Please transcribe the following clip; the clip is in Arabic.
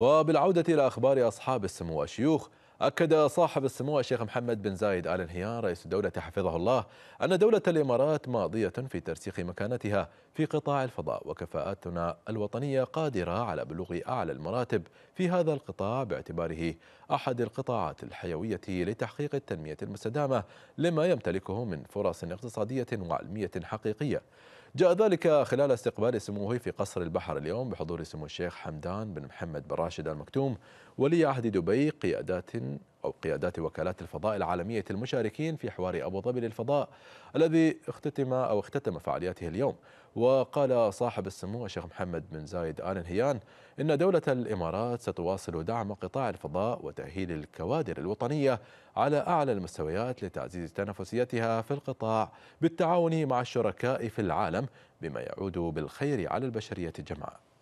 وبالعودة إلى أخبار أصحاب السمو الشيوخ أكد صاحب السمو الشيخ محمد بن زايد آل نهيان رئيس الدولة حفظه الله أن دولة الإمارات ماضية في ترسيخ مكانتها في قطاع الفضاء وكفاءاتنا الوطنية قادرة على بلوغ أعلى المراتب في هذا القطاع باعتباره أحد القطاعات الحيوية لتحقيق التنمية المستدامة لما يمتلكه من فرص اقتصادية وعلمية حقيقية جاء ذلك خلال استقبال سموه في قصر البحر اليوم بحضور سمو الشيخ حمدان بن محمد بن راشد المكتوم ولي عهد دبي قيادات أو قيادات وكالات الفضاء العالمية المشاركين في حوار أبو ظبي للفضاء الذي اختتم أو اختتم فعالياته اليوم وقال صاحب السمو الشيخ محمد بن زايد آل نهيان إن دولة الإمارات ستواصل دعم قطاع الفضاء وتأهيل الكوادر الوطنية على أعلى المستويات لتعزيز تنافسيتها في القطاع بالتعاون مع الشركاء في العالم بما يعود بالخير على البشرية جمعاً